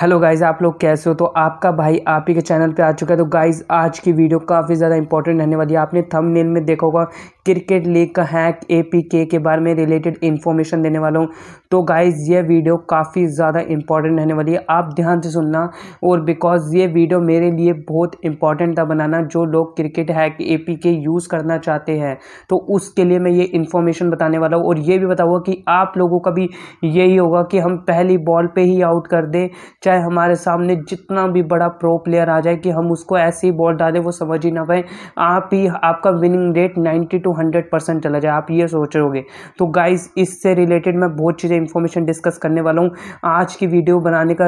hello guys आप लोग कैसे हो तो आपका भाई आप ही के चैनल पे आ चुका है तो गाइज़ आज की वीडियो काफ़ी ज़्यादा इंपॉर्टेंट रहने वाली है आपने थंबनेल में देखा होगा क्रिकेट लीग का हैक एपीके के बारे में रिलेटेड इन्फॉर्मेशन देने वाला हूँ तो गाइज़ ये वीडियो काफ़ी ज़्यादा इंपॉर्टेंट रहने वाली है आप ध्यान से सुनना और बिकॉज ये वीडियो मेरे लिए बहुत इंपॉर्टेंट था बनाना जो लोग क्रिकेट हैक ए यूज़ करना चाहते हैं तो उसके लिए मैं ये इन्फॉर्मेशन बताने वाला हूँ और ये भी बताऊँगा कि आप लोगों का भी यही होगा कि हम पहली बॉल पर ही आउट कर दें चाहे हमारे सामने जितना भी बड़ा प्रो प्लेयर आ जाए कि हम उसको ऐसे ही बॉल डालें वो समझ ही ना पाए आप ही आपका winning rate ninety two hundred percent चला जाए आप ये सोच रहे तो गाइज इससे रिलेटेड मैं बहुत चीज़ें इंफॉर्मेशन डिस्कस करने वाला हूँ आज की वीडियो बनाने का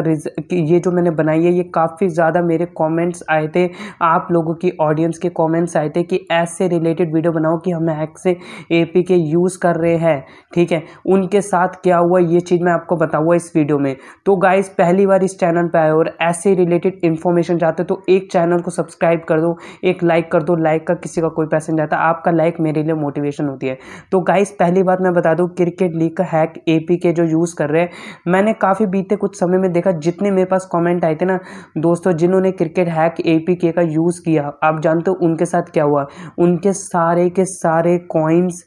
ये जो मैंने बनाई है ये काफ़ी ज़्यादा मेरे कॉमेंट्स आए थे आप लोगों की ऑडियंस के कॉमेंट्स आए थे कि ऐसे रिलेटेड वीडियो बनाओ कि हम हैक से ए के यूज़ कर रहे हैं ठीक है उनके साथ क्या हुआ ये चीज़ मैं आपको बताऊँगा इस वीडियो में तो गाइज़ पहली बार इस चैनल पर आए और ऐसे रिलेटेड इन्फॉर्मेशन चाहते हो तो एक चैनल को सब्सक्राइब कर दो एक लाइक कर दो लाइक का किसी का कोई पैसा नहीं जाता आपका लाइक मेरे लिए मोटिवेशन होती है तो गाइस पहली बात मैं बता दूँ क्रिकेट लीग का हैक ए के जो यूज़ कर रहे हैं मैंने काफ़ी बीते कुछ समय में देखा जितने मेरे पास कॉमेंट आए थे ना दोस्तों जिन्होंने क्रिकेट हैक ए का यूज़ किया आप जानते हो उनके साथ क्या हुआ उनके सारे के सारे कॉइन्स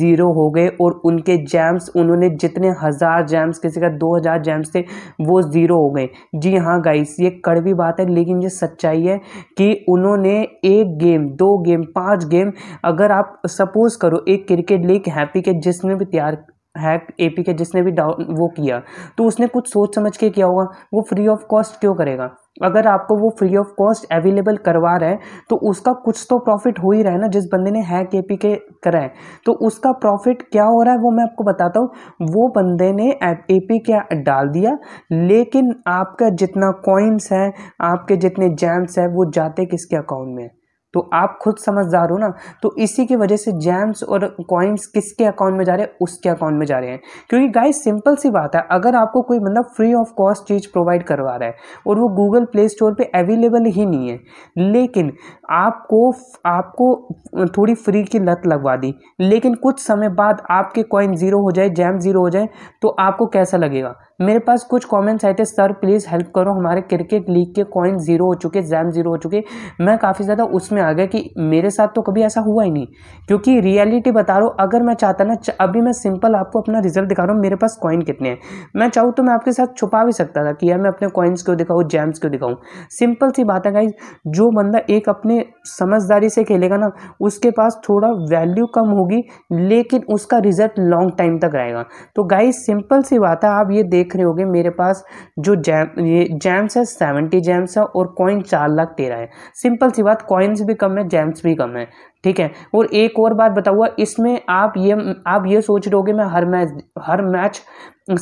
ज़ीरो हो गए और उनके जैम्स उन्होंने जितने हज़ार जैम्स किसी का दो हज़ार जैम्स थे वो ज़ीरो हो गए में जी हाँ गाइस ये कड़वी बात है लेकिन ये सच्चाई है कि उन्होंने एक गेम दो गेम पांच गेम अगर आप सपोज करो एक क्रिकेट लीग हैप्पी के जिसने भी तैयार हैक एपी के जिसने भी डाउन वो किया तो उसने कुछ सोच समझ के किया होगा वो फ्री ऑफ कॉस्ट क्यों करेगा अगर आपको वो फ्री ऑफ कॉस्ट अवेलेबल करवा रहा है तो उसका कुछ तो प्रॉफिट हो ही रहा है ना जिस बंदे ने हैक एपी के करा है तो उसका प्रॉफिट क्या हो रहा है वो मैं आपको बताता हूँ वो बंदे ने एपी के डाल दिया लेकिन आपका जितना कॉइन्स है आपके जितने जैम्स हैं वो जाते किसके अकाउंट में तो आप खुद समझदार हो ना तो इसी की वजह से जैम्स और कॉइन्स किसके अकाउंट में जा रहे हैं उसके अकाउंट में जा रहे हैं क्योंकि गाइस सिंपल सी बात है अगर आपको कोई मतलब फ्री ऑफ कॉस्ट चीज़ प्रोवाइड करवा रहा है और वो गूगल प्ले स्टोर पे अवेलेबल ही नहीं है लेकिन आपको आपको थोड़ी फ्री की लत लगवा दी लेकिन कुछ समय बाद आपके कॉइन ज़ीरो हो जाए जैम ज़ीरो हो जाए तो आपको कैसा लगेगा मेरे पास कुछ कमेंट्स आए थे सर प्लीज़ हेल्प करो हमारे क्रिकेट लीग के कॉइन ज़ीरो हो चुके जैम ज़ीरो हो चुके मैं काफ़ी ज़्यादा उसमें आ गया कि मेरे साथ तो कभी ऐसा हुआ ही नहीं क्योंकि रियलिटी बता रहा हूँ अगर मैं चाहता ना अभी मैं सिंपल आपको अपना रिजल्ट दिखा रहा हूँ मेरे पास कॉइन कितने हैं मैं चाहूँ तो मैं आपके साथ छुपा भी सकता था कि यार मैं अपने कॉइन्स क्यों दिखाऊँ जैम्स क्यों दिखाऊँ सिंपल सी बात है गाई जो बंदा एक अपने समझदारी से खेलेगा ना उसके पास थोड़ा वैल्यू कम होगी लेकिन उसका रिजल्ट लॉन्ग टाइम तक आएगा तो गाई सिंपल सी बात है आप ये देख देख रहे होगे मेरे पास जो जैम ये जैम्स है सेवेंटी जैम्स है और कॉइन चार लाख तेरह है सिंपल सी बात कॉइन्स भी कम है जैम्स भी कम है ठीक है और एक और बात बताऊँगा इसमें आप ये आप ये सोच रहे होगे मैं हर मैच हर मैच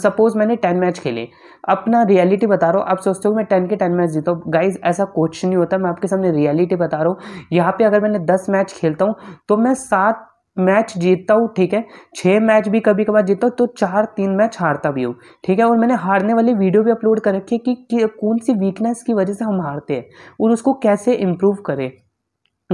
सपोज मैंने टेन मैच खेले अपना रियलिटी बता रहा हूँ आप सोचते हो मैं टेन के टेन मैच जीता हूँ गाइज ऐसा कुछ नहीं होता मैं आपके सामने रियलिटी बता रहा हूँ यहाँ पे अगर मैंने दस मैच खेलता हूँ तो मैं सात मैच जीतता हूँ ठीक है छः मैच भी कभी कभार जीतता हूँ तो चार तीन मैच हारता भी हूँ ठीक है और मैंने हारने वाली वीडियो भी अपलोड कर रखी है कि, कि कौन सी वीकनेस की वजह से हम हारते हैं और उसको कैसे इम्प्रूव करें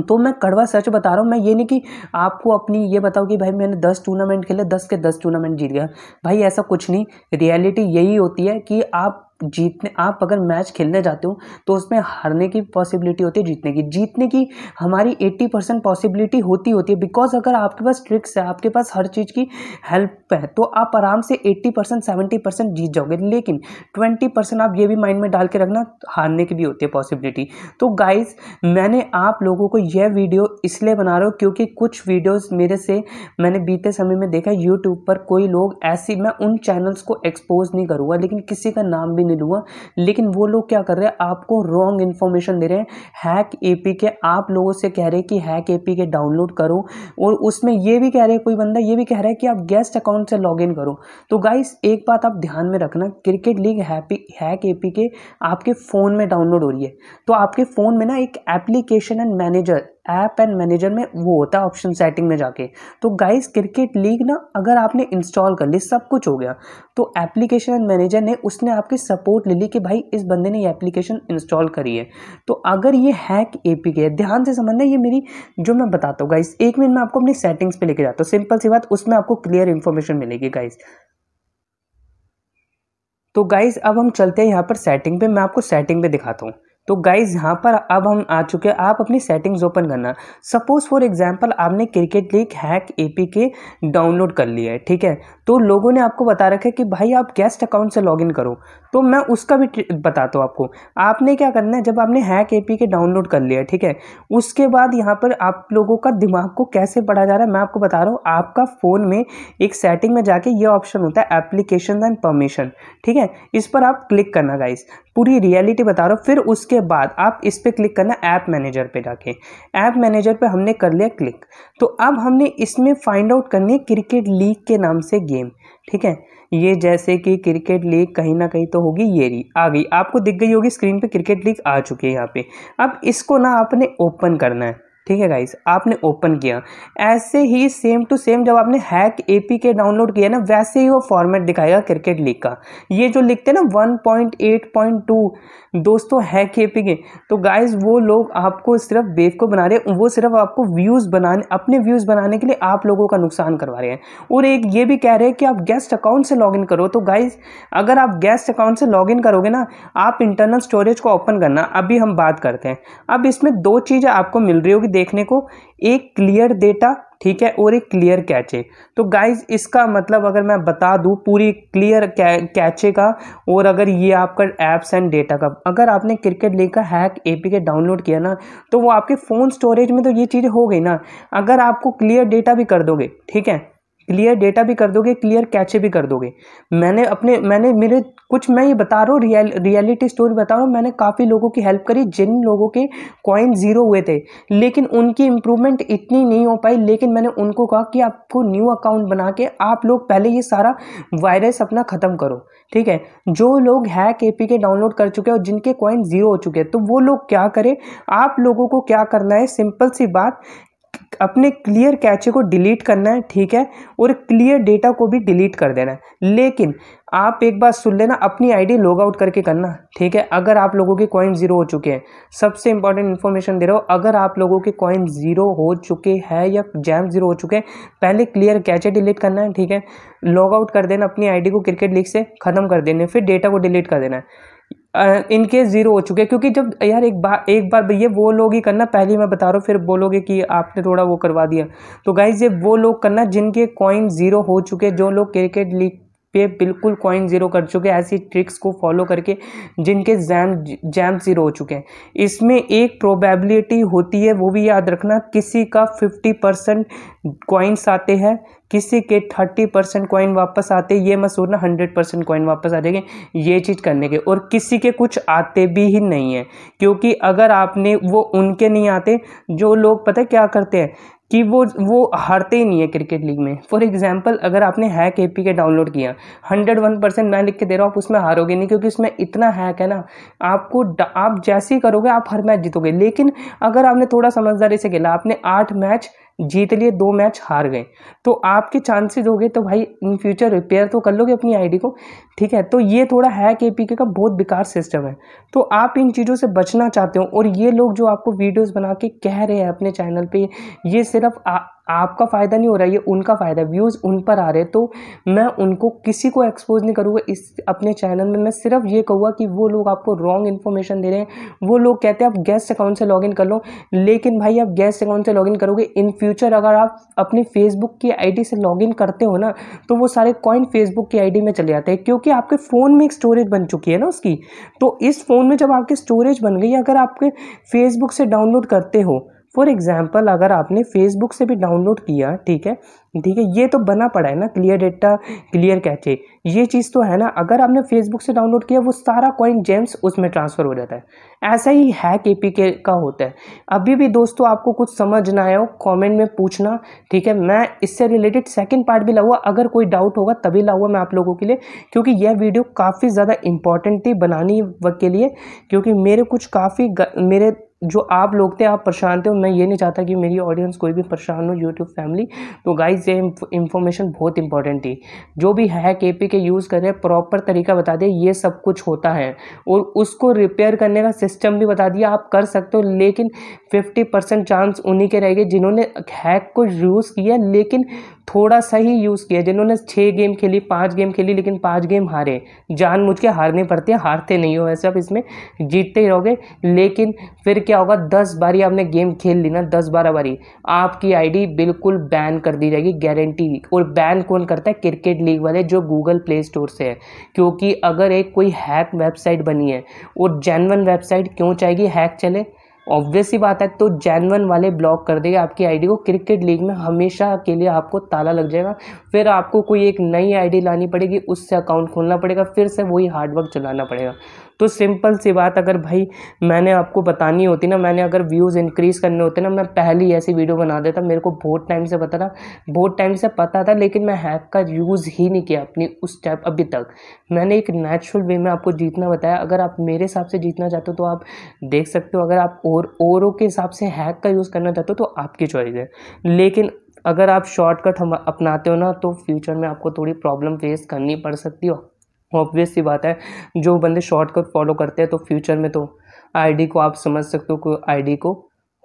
तो मैं कड़वा सच बता रहा हूँ मैं ये नहीं कि आपको अपनी ये बताओ कि भाई मैंने दस टूर्नामेंट खेले दस के दस टूर्नामेंट जीत गया भाई ऐसा कुछ नहीं रियलिटी यही होती है कि आप जीतने आप अगर मैच खेलने जाते हो तो उसमें हारने की पॉसिबिलिटी होती है जीतने की जीतने की हमारी 80 परसेंट पॉसिबिलिटी होती होती है बिकॉज अगर आपके पास ट्रिक्स है आपके पास हर चीज़ की हेल्प है तो आप आराम से 80 परसेंट सेवेंटी परसेंट जीत जाओगे लेकिन 20 परसेंट आप ये भी माइंड में डाल के रखना हारने की भी होती है पॉसिबिलिटी तो गाइज मैंने आप लोगों को यह वीडियो इसलिए बना रहा हूँ क्योंकि कुछ वीडियोज़ मेरे से मैंने बीते समय में देखा यूट्यूब पर कोई लोग ऐसी मैं उन चैनल्स को एक्सपोज नहीं करूँगा लेकिन किसी का नाम भी नहीं भी दूंगा लेकिन वो लोग क्या कर रहे हैं आपको रॉन्ग इन्फॉर्मेशन दे रहे हैं हैक ए के आप लोगों से कह रहे हैं कि हैक ए के डाउनलोड करो और उसमें ये भी कह रहे हैं कोई बंदा ये भी कह रहा है कि आप गेस्ट अकाउंट से लॉग करो तो गाइस एक बात आप ध्यान में रखना cricket league happy hack A आपके फ़ोन में डाउनलोड हो रही है तो आपके फ़ोन में ना एक application and manager app and manager में वो होता है ऑप्शन सेटिंग में जाके तो गाइस क्रिकेट लीग ना अगर आपने इंस्टॉल कर ली सब कुछ हो गया तो एप्लीकेशन एंड मैनेजर ने उसने आपकी सपोर्ट ले ली कि भाई इस बंदे ने ये एप्लीकेशन इंस्टॉल करी है तो अगर ये हैक ए पी है ध्यान से समझना ये मेरी जो मैं बताता हूँ गाइस एक मिनट में आपको अपनी सेटिंग्स पर लेके जाता हूँ सिंपल सी बात उसमें आपको क्लियर इन्फॉर्मेशन मिलेगी गाइस तो गाइस अब हम चलते हैं यहाँ पर सेटिंग पे मैं आपको सेटिंग पे दिखाता हूँ तो गाइज यहाँ पर अब हम आ चुके हैं आप अपनी सेटिंग्स ओपन करना सपोज फॉर एग्जांपल आपने cricket league hack AP K download कर लिया है ठीक है तो लोगों ने आपको बता रखा है कि भाई आप गेस्ट अकाउंट से लॉगिन करो तो मैं उसका भी बताता हूँ आपको आपने क्या करना है जब आपने हैक ए के डाउनलोड कर लिया है ठीक है उसके बाद यहाँ पर आप लोगों का दिमाग को कैसे बढ़ा जा रहा है मैं आपको बता रहा हूँ आपका फ़ोन में एक सेटिंग में जाके ये ऑप्शन होता है एप्लीकेशन एंड परमिशन ठीक है इस पर आप क्लिक करना गाइज़ पूरी रियलिटी बता रहा हूँ फिर उसके उसके बाद आप इस पर क्लिक करना ऐप मैनेजर पे जाके ऐप मैनेजर पे हमने कर लिया क्लिक तो अब हमने इसमें फाइंड आउट करनी है क्रिकेट लीग के नाम से गेम ठीक है ये जैसे कि क्रिकेट लीग कहीं ना कहीं तो होगी ये री आ गई आपको दिख गई होगी स्क्रीन पे क्रिकेट लीग आ चुकी है यहाँ पे अब इसको ना आपने ओपन करना है ठीक है गाइस आपने ओपन किया ऐसे ही सेम टू सेम जब आपने हैक एपी के डाउनलोड किया ना वैसे ही वो फॉर्मेट दिखाएगा क्रिकेट लीग का ये जो लिखते हैं ना 1.8.2 दोस्तों हैक एपी के तो गाइस वो लोग आपको सिर्फ बेफ को बना रहे हैं वो सिर्फ आपको व्यूज़ बनाने अपने व्यूज़ बनाने के लिए आप लोगों का नुकसान करवा रहे हैं और एक ये भी कह रहे हैं कि आप गेस्ट अकाउंट से लॉग करो तो गाइज अगर आप गेस्ट अकाउंट से लॉग करोगे ना आप इंटरनल स्टोरेज को ओपन करना अभी हम बात करते हैं अब इसमें दो चीज़ें आपको मिल रही होगी देखने को एक क्लियर डेटा ठीक है और एक क्लियर कैचे तो गाइज इसका मतलब अगर मैं बता दूं पूरी क्लियर कैचे का और अगर ये आपका एप्स एंड डेटा का अगर आपने क्रिकेट लीग का हैक एपीके डाउनलोड किया ना तो वो आपके फ़ोन स्टोरेज में तो ये चीज़ हो गई ना अगर आपको क्लियर डेटा भी कर दोगे ठीक है क्लियर डेटा भी कर दोगे क्लियर कैचे भी कर दोगे मैंने अपने मैंने मेरे कुछ मैं ये बता रहा हूँ रियल रियलिटी स्टोरी बता रहा हूँ मैंने काफ़ी लोगों की हेल्प करी जिन लोगों के कॉइन ज़ीरो हुए थे लेकिन उनकी इम्प्रूवमेंट इतनी नहीं हो पाई लेकिन मैंने उनको कहा कि आपको न्यू अकाउंट बना के आप लोग पहले ये सारा वायरस अपना ख़त्म करो ठीक है जो लोग हैक ए के डाउनलोड कर चुके हैं और जिनके कॉइन ज़ीरो हो चुके हैं तो वो लोग क्या करें आप लोगों को क्या करना है सिंपल सी बात अपने क्लियर कैचे को डिलीट करना है ठीक है और क्लियर डेटा को भी डिलीट कर देना है लेकिन आप एक बात सुन लेना अपनी आईडी लॉग आउट करके करना ठीक है अगर आप लोगों के कॉइन ज़ीरो हो चुके हैं सबसे इंपॉर्टेंट इन्फॉर्मेशन दे रहा हूँ अगर आप लोगों के कॉइन ज़ीरो हो चुके हैं या जैम ज़ीरो हो चुके हैं पहले क्लियर कैचे डिलीट करना है ठीक है लॉग आउट कर देना अपनी डी को क्रिकेट लीग से ख़त्म कर देना फिर डेटा को डिलीट कर देना है इनके ज़ीरो हो चुके हैं क्योंकि जब यार एक बार एक बार भैया वो लोग ही करना पहले मैं बता रहा हूँ फिर बोलोगे कि आपने थोड़ा वो करवा दिया तो गाइज ये वो लोग करना जिनके कॉइन ज़ीरो हो चुके जो लोग क्रिकेट लीग पे बिल्कुल कॉइन ज़ीरो कर चुके हैं ऐसी ट्रिक्स को फॉलो करके जिनके जैम जैम ज़ीरो हो चुके हैं इसमें एक प्रोबेबिलिटी होती है वो भी याद रखना किसी का फिफ्टी परसेंट कॉइन्स आते हैं किसी के थर्टी परसेंट कॉइन वापस आते ये मत सोचना हंड्रेड परसेंट कॉइन वापस आ जाएंगे ये चीज़ करने के और किसी के कुछ आते भी ही नहीं है क्योंकि अगर आपने वो उनके नहीं आते जो लोग पता क्या करते हैं कि वो वो हारते ही नहीं है क्रिकेट लीग में फॉर एग्जाम्पल अगर आपने hack A P K download किया हंड्रेड वन परसेंट मैं लिख के दे रहा हूँ आप उसमें हारोगे नहीं क्योंकि उसमें इतना हैक है ना आपको आप जैसे ही करोगे आप हर मैच जीतोगे लेकिन अगर आपने थोड़ा समझदारी से खेला आपने आठ मैच जीत लिए दो मैच हार गए तो आपके चांसेस हो गए तो भाई इन फ्यूचर रिपेयर तो कर लोगे अपनी आईडी को ठीक है तो ये थोड़ा हैक के का बहुत बेकार सिस्टम है तो आप इन चीज़ों से बचना चाहते हो और ये लोग जो आपको वीडियोस बना के कह रहे हैं अपने चैनल पे ये सिर्फ आपका फ़ायदा नहीं हो रहा है ये उनका फ़ायदा व्यूज़ उन पर आ रहे तो मैं उनको किसी को एक्सपोज नहीं करूँगा इस अपने चैनल में मैं सिर्फ ये कहूँगा कि वो लोग आपको रॉन्ग इन्फॉर्मेशन दे रहे हैं वो लोग कहते हैं आप गैस अकाउंट से लॉगिन कर लो लेकिन भाई आप गैस अकाउंट से लॉगिन करोगे इन फ्यूचर अगर आप अपने फेसबुक की आई से लॉगिन करते हो ना तो वो सारे कॉइन फेसबुक की आई में चले जाते हैं क्योंकि आपके फ़ोन में एक स्टोरेज बन चुकी है ना उसकी तो इस फ़ोन में जब आपकी स्टोरेज बन गई अगर आपके फेसबुक से डाउनलोड करते हो फॉर एग्जाम्पल अगर आपने फेसबुक से भी डाउनलोड किया ठीक है ठीक है ये तो बना पड़ा है ना क्लियर डेटा क्लियर कैचे ये चीज़ तो है ना अगर आपने फेसबुक से डाउनलोड किया वो सारा कॉइन जेम्स उसमें ट्रांसफ़र हो जाता है ऐसा ही है के पी के का होता है अभी भी दोस्तों आपको कुछ समझ ना आया हो कॉमेंट में पूछना ठीक है मैं इससे रिलेटेड सेकेंड पार्ट भी लाऊंगा अगर कोई डाउट होगा तभी लाऊंगा मैं आप लोगों के लिए क्योंकि यह वीडियो काफ़ी ज़्यादा इंपॉर्टेंट थी बनाने के लिए क्योंकि मेरे कुछ काफ़ी मेरे जो आप लोग थे आप परेशान थे मैं ये नहीं चाहता कि मेरी ऑडियंस कोई भी परेशान हो यूट्यूब फैमिली तो गाइज ये इन्फॉर्मेशन बहुत इंपॉर्टेंट थी जो भी हैक ए के यूज़ करें प्रॉपर तरीका बता दें ये सब कुछ होता है और उसको रिपेयर करने का सिस्टम भी बता दिया आप कर सकते हो लेकिन फिफ्टी परसेंट चांस उन्हीं के गए जिन्होंने हैक को यूज़ किया लेकिन थोड़ा सा ही यूज़ किया जिन्होंने छः गेम खेली पाँच गेम खेली लेकिन पाँच गेम हारे जान मुझ के हारने पड़ते हैं हारते नहीं हो वैसे आप इसमें जीतते ही रहोगे लेकिन फिर क्या होगा दस बारी आपने गेम खेल ली ना दस बारह बारी आपकी आईडी बिल्कुल बैन कर दी जाएगी गारंटी और बैन कौन करता है क्रिकेट लीग वाले जो गूगल प्ले स्टोर से है क्योंकि अगर एक कोई हैक वेबसाइट बनी है और जेनवन वेबसाइट क्यों चाहेगी हैक चले ऑब्वियस ही बात है तो जैन वन वाले ब्लॉक कर देगा आपकी आईडी को क्रिकेट लीग में हमेशा के लिए आपको ताला लग जाएगा फिर आपको कोई एक नई आईडी लानी पड़ेगी उससे अकाउंट खोलना पड़ेगा फिर से वही हार्डवर्क चलाना पड़ेगा तो सिंपल सी बात अगर भाई मैंने आपको बतानी होती ना मैंने अगर व्यूज़ इंक्रीज़ करने होते ना मैं पहली ऐसी वीडियो बना देता मेरे को बहुत टाइम से पता था बहुत टाइम से पता था लेकिन मैं हैक का यूज़ ही नहीं किया अपनी उस टाइप अभी तक मैंने एक नेचुरल वे में आपको जीतना बताया अगर आप मेरे हिसाब से जीतना चाहते हो तो आप देख सकते हो अगर आप और औरों के हिसाब से हैक का यूज़ करना चाहते हो तो आपकी चॉइस है लेकिन अगर आप शॉर्टकट हम अपनाते हो ना तो फ्यूचर में आपको थोड़ी प्रॉब्लम फेस करनी पड़ सकती हो ऑब्वियस सी बात है जो बंदे शॉर्टकट फॉलो करते हैं तो फ्यूचर में तो आईडी को आप समझ सकते हो कि आईडी को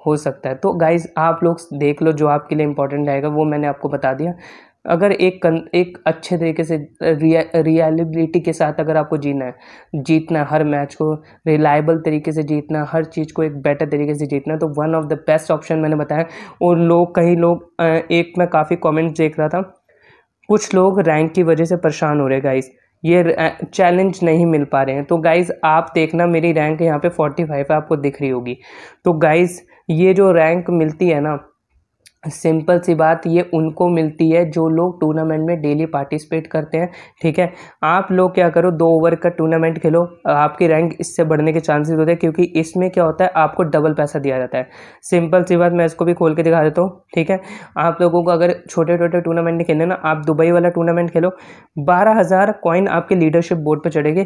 हो सकता है तो गाइज आप लोग देख लो जो आपके लिए इंपॉर्टेंट रहेगा वो मैंने आपको बता दिया अगर एक कन, एक अच्छे तरीके से रिया रियलिबिलिटी के साथ अगर आपको जीना है जीतना हर मैच को रिलायबल तरीके से जीतना हर चीज़ को एक बेटर तरीके से जीतना तो one of the best option मैंने बताया और लोग कई लोग एक मैं काफ़ी कमेंट्स देख रहा था कुछ लोग रैंक की वजह से परेशान हो रहे गाइस ये चैलेंज नहीं मिल पा रहे हैं तो गाइज़ आप देखना मेरी रैंक यहाँ पे 45 आपको दिख रही होगी तो गाइज़ ये जो रैंक मिलती है ना सिंपल सी बात ये उनको मिलती है जो लोग टूर्नामेंट में डेली पार्टिसिपेट करते हैं ठीक है आप लोग क्या करो दो ओवर का टूर्नामेंट खेलो आपकी रैंक इससे बढ़ने के चांसेस होते हैं क्योंकि इसमें क्या होता है आपको डबल पैसा दिया जाता है सिंपल सी बात मैं इसको भी खोल के दिखा देता हूँ ठीक है आप लोगों को अगर छोटे छोटे टूर्नामेंट खेलने ना आप दुबई वाला टूर्नामेंट खेलो बारह हज़ार कॉइन आपके लीडरशिप बोर्ड पर चढ़ेगी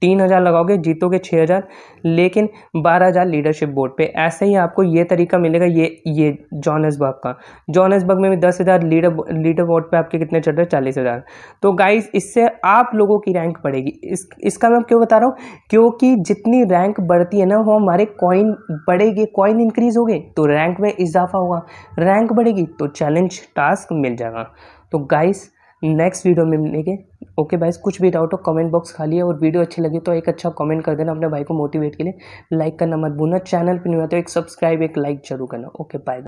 तीन हज़ार लगाओगे जीतोगे छः हज़ार लेकिन बारह हज़ार लीडरशिप बोर्ड पर ऐसे ही आपको ये तरीका मिलेगा ये ये जॉनस बाग का होगा जॉनसबर्ग में भी दस हज़ार लीडर लीडर बोर्ड पर आपके कितने चल रहे हैं चालीस हज़ार तो गाइज इससे आप लोगों की रैंक बढ़ेगी इस इसका मैं क्यों बता रहा हूँ क्योंकि जितनी रैंक बढ़ती है ना वो हमारे कॉइन बढ़ेगी कॉइन इंक्रीज़ हो गए तो रैंक में इजाफा होगा रैंक बढ़ेगी तो चैलेंज टास्क मिल जाएगा तो गाइस नेक्स्ट वीडियो में मिलेंगे ओके भाई कुछ भी डाउट हो कमेंट बॉक्स खाली है और वीडियो अच्छी लगी तो एक अच्छा कमेंट कर देना अपने भाई को मोटिवेट के लिए लाइक करना मत भूलना चैनल पर नहीं हुआ तो एक सब्सक्राइब एक लाइक जरूर करना ओके बाय